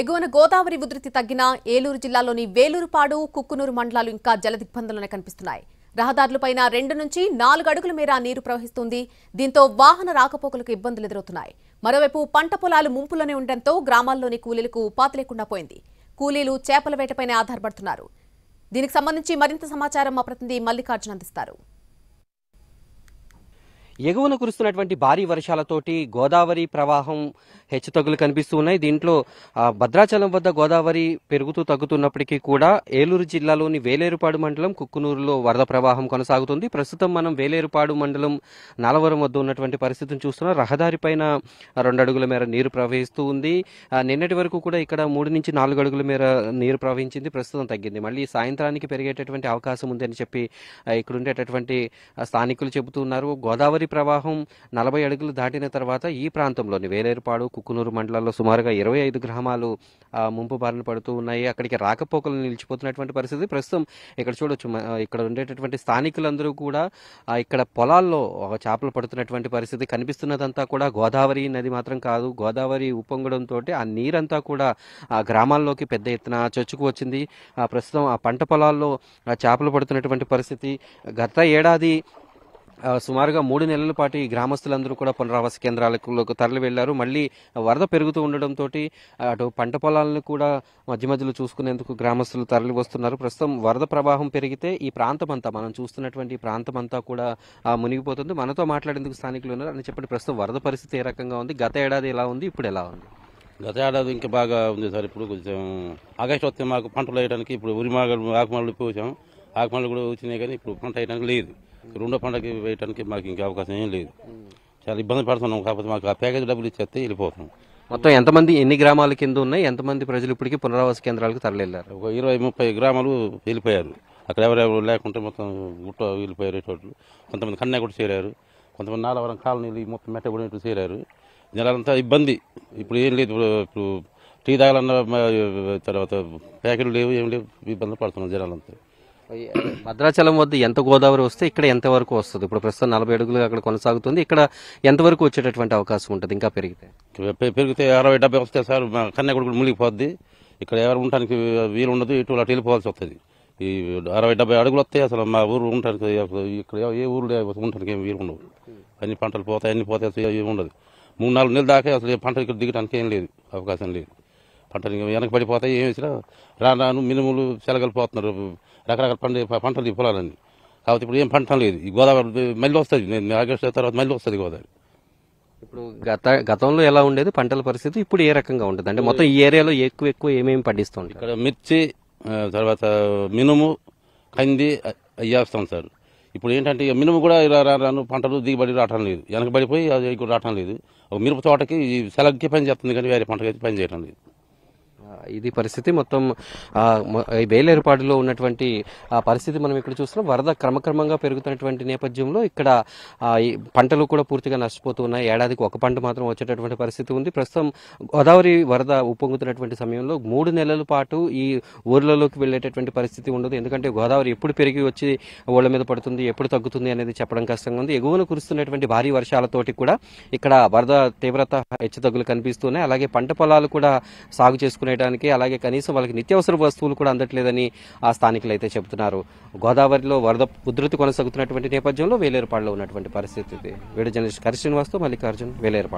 ఎగువన గోదావరి ఉధృతి తగ్గిన ఏలూరు జిల్లాలోని వేలూరుపాడు కుక్కునూరు మండలాలు ఇంకా జలదిగ్బంధంలోనే కనిపిస్తున్నాయి రహదారులపైన రెండు నుంచి నాలుగు అడుగుల మేర నీరు ప్రవహిస్తుంది దీంతో వాహన రాకపోకలకు ఇబ్బందులు ఎదురవుతున్నాయి మరోవైపు పంట పొలాలు ముంపులోనే ఉండటంతో గ్రామాల్లోని కూలీలకు ఉపాధి లేకుండా పోయింది కూలీలు చేపల వేటపైనే ఆధారపడుతున్నారు దీనికి సంబంధించి మరింత సమాచారం మా ప్రతినిధి మల్లికార్జున అందిస్తారు ఎగువన కురుస్తున్నటువంటి భారీ వర్షాలతోటి గోదావరి ప్రవాహం హెచ్చు తగ్గులు కనిపిస్తూ ఉన్నాయి దీంట్లో భద్రాచలం వద్ద గోదావరి పెరుగుతూ తగ్గుతున్నప్పటికీ కూడా ఏలూరు జిల్లాలోని వేలేరుపాడు మండలం కుక్కునూరులో వరద ప్రవాహం కొనసాగుతుంది ప్రస్తుతం మనం వేలేరుపాడు మండలం నాలవరం వద్ద ఉన్నటువంటి పరిస్థితిని చూస్తున్నాం రహదారి పైన రెండు అడుగుల మేర నీరు ప్రవహిస్తూ ఉంది నిన్నటి వరకు కూడా ఇక్కడ మూడు నుంచి నాలుగు అడుగుల మేర నీరు ప్రవహించింది ప్రస్తుతం తగ్గింది మళ్ళీ సాయంత్రానికి పెరిగేటటువంటి అవకాశం ఉందని చెప్పి ఇక్కడ ఉండేటటువంటి స్థానికులు చెబుతున్నారు గోదావరి ప్రవాహం నలభై అడుగులు దాటిన తర్వాత ఈ ప్రాంతంలోని వేలేరుపాడు కుక్కునూరు మండలాల్లో సుమారుగా ఇరవై ఐదు గ్రామాలు ముంపు బారిన పడుతూ ఉన్నాయి అక్కడికి రాకపోకలు నిలిచిపోతున్నటువంటి పరిస్థితి ప్రస్తుతం ఇక్కడ చూడొచ్చు ఇక్కడ ఉండేటటువంటి స్థానికులందరూ కూడా ఇక్కడ పొలాల్లో చేపలు పడుతున్నటువంటి పరిస్థితి కనిపిస్తున్నదంతా కూడా గోదావరి నది మాత్రం కాదు గోదావరి ఉప్పొంగడంతో ఆ నీరంతా కూడా ఆ గ్రామాల్లోకి పెద్ద ఎత్తున చొచ్చుకు వచ్చింది ప్రస్తుతం ఆ పంట పొలాల్లో చేపలు పడుతున్నటువంటి పరిస్థితి గత ఏడాది సుమారుగా మూడు నెలల పాటు ఈ గ్రామస్తులందరూ కూడా పునరావాస కేంద్రాలకు తరలి వెళ్లారు మళ్ళీ వరద పెరుగుతూ ఉండడంతో అటు పంట పొలాలను కూడా మధ్య మధ్యలో చూసుకునేందుకు గ్రామస్తులు తరలి వస్తున్నారు ప్రస్తుతం వరద ప్రవాహం పెరిగితే ఈ ప్రాంతం అంతా మనం చూస్తున్నటువంటి ఈ ప్రాంతం అంతా కూడా మునిగిపోతుంది మనతో మాట్లాడేందుకు స్థానికులు ఉన్నారు అని చెప్పండి ప్రస్తుతం వరద పరిస్థితి ఏ రకంగా ఉంది గత ఏడాది ఎలా ఉంది ఇప్పుడు ఎలా ఉంది గత ఏడాది ఇంకా బాగా ఉంది సార్ ఇప్పుడు కొంచెం ఆగస్ట్ వస్తే మాకు పంటలు వేయడానికి ఇప్పుడు ఉరిమాగలు ఆకుమాలు పోసాం ఆకుమాలు కూడా వచ్చినాయి కానీ ఇప్పుడు పంట వేయడానికి లేదు రెండో పండగకి వేయడానికి మాకు ఇంకా అవకాశం ఏం లేదు చాలా ఇబ్బంది పడుతున్నాం కాకపోతే మాకు ఆ ప్యాకేజ్ డబ్బులు ఇచ్చేస్తే వెళ్ళిపోతాం మొత్తం ఎంతమంది ఎన్ని గ్రామాల కింద ఉన్నాయి ఎంతమంది ప్రజలు ఇప్పటికీ పునరావాస కేంద్రాలకు తరలిళ్ళారు ఒక ఇరవై ముప్పై గ్రామాలు వెళ్ళిపోయారు అక్కడ ఎవరెవరు లేకుంటే మొత్తం గుట్ట వెళ్ళిపోయారు కొంతమంది కన్యా కూడా చేరారు కొంతమంది నాలవరం కాలనీలు మొత్తం మెట్ట కూడా ఇటు చేరారు జనాలంతా ఇబ్బంది ఇప్పుడు ఏం లేదు ఇప్పుడు టీ తాగాలన్న తర్వాత ప్యాకెట్లు లేవు ఏం లేవు ఇబ్బంది పడుతున్నాం జనాలంతా భద్రాచలం వద్ద ఎంత గోదావరి వస్తే ఇక్కడ ఎంత వరకు వస్తుంది ఇప్పుడు ప్రస్తుతం నలభై అడుగులు అక్కడ కొనసాగుతుంది ఇక్కడ ఎంతవరకు వచ్చేటటువంటి అవకాశం ఉంటుంది ఇంకా పెరిగితే పెరిగితే అరవై డెబ్బై వస్తే సార్ కన్యా కూడా మునిగిపోద్ది ఇక్కడ ఎవరు ఉండడానికి వీలు ఉండదు ఇటు అటు వెళ్ళిపోవాల్సి వస్తుంది ఈ అరవై డెబ్బై అడుగులు వస్తాయి అసలు మా ఊరు ఉండడానికి ఇక్కడ ఏ ఊరు ఉండటానికి ఏం వీలు ఉండదు అన్ని పంటలు పోతాయి అన్ని పోతాయి ఏమి ఉండదు మూడు నాలుగు నెలలు దాకా అసలు పంటలు ఇక్కడ దిగడానికి ఏం లేదు అవకాశం లేదు పంటలు వెనక పడిపోతాయి ఏం వేసినా రాను రాను మినుములు పోతున్నారు రకరకాల పంట పంటలు ఈ పొలాలన్నీ కాబట్టి ఇప్పుడు ఏం పంట లేదు ఈ గోదావరి మళ్ళీ వస్తుంది నేను ఆగస్టు తర్వాత మళ్ళీ వస్తుంది గోదావరి ఇప్పుడు గత గతంలో ఎలా ఉండేది పంటల పరిస్థితి ఇప్పుడు ఏ రకంగా ఉంటుంది అంటే మొత్తం ఈ ఏరియాలో ఎక్కువ ఎక్కువ ఏమేమి పండిస్తాం ఇక్కడ మిర్చి తర్వాత మినుము కంది వేస్తాం సార్ ఇప్పుడు ఏంటంటే మినుము కూడా ఇలా రాను పంటలు దిగుబడి రావటం లేదు వెనకబడిపోయి అది రావటం లేదు ఒక మిరప తోటకి సెలగ్కి పని చేస్తుంది కానీ వేరే పంటకి అయితే పని చేయటం లేదు ఇది పరిస్థితి మొత్తం బెయిల్ ఏర్పాటులో ఉన్నటువంటి పరిస్థితి మనం ఇక్కడ చూస్తున్నాం వరద క్రమక్రమంగా పెరుగుతున్నటువంటి నేపథ్యంలో ఇక్కడ పంటలు కూడా పూర్తిగా నష్టపోతున్నాయి ఏడాదికి ఒక పంట మాత్రం వచ్చేటటువంటి పరిస్థితి ఉంది ప్రస్తుతం గోదావరి వరద ఉప్పొంగుతున్నటువంటి సమయంలో మూడు నెలల పాటు ఈ ఊర్లలోకి వెళ్ళేటటువంటి పరిస్థితి ఉండదు ఎందుకంటే గోదావరి ఎప్పుడు పెరిగి వచ్చి ఓళ్ళ మీద పడుతుంది ఎప్పుడు తగ్గుతుంది అనేది చెప్పడం కష్టంగా ఉంది ఎగువన కురుస్తున్నటువంటి భారీ వర్షాలతోటి కూడా ఇక్కడ వరద తీవ్రత హెచ్చుతగ్గులు కనిపిస్తున్నాయి అలాగే పంట పొలాలు కూడా సాగు చేసుకునే చేయడానికి అలాగే కనీసం వాళ్ళకి నిత్యావసర వస్తువులు కూడా అందట్లేదని ఆ స్థానికులు అయితే చెబుతున్నారు గోదావరిలో వరద ఉధృతి కొనసాగుతున్నటువంటి నేపథ్యంలో వేలేరుపాడులో ఉన్నటువంటి పరిస్థితి వీడియో జర్నలిస్ట్ కరి శ్రీనివాస్తో మల్లికార్జున్ వేలేరుపాడు